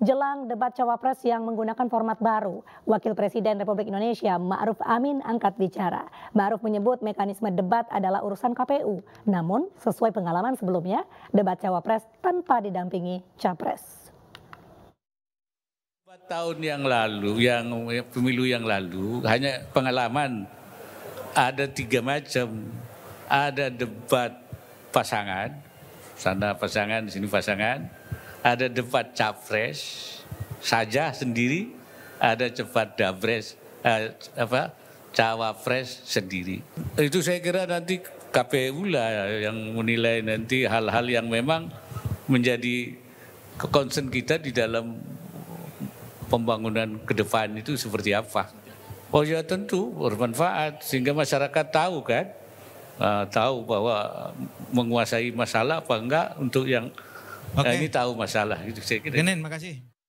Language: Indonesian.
Jelang debat cawapres yang menggunakan format baru, Wakil Presiden Republik Indonesia Ma'ruf Amin angkat bicara. Ma'ruf menyebut mekanisme debat adalah urusan KPU. Namun, sesuai pengalaman sebelumnya, debat cawapres tanpa didampingi capres. Tahun yang lalu, yang pemilu yang lalu, hanya pengalaman ada tiga macam. Ada debat pasangan, sana pasangan, sini pasangan ada debat capres saja sendiri, ada cepat dabres, eh, apa cawapres sendiri. Itu saya kira nanti KPU lah yang menilai nanti hal-hal yang memang menjadi concern kita di dalam pembangunan ke depan itu seperti apa. Oh ya tentu bermanfaat sehingga masyarakat tahu kan, uh, tahu bahwa menguasai masalah apa enggak untuk yang Okay. Nah, ini tahu masalah. Gitu, saya kira. Genen, makasih.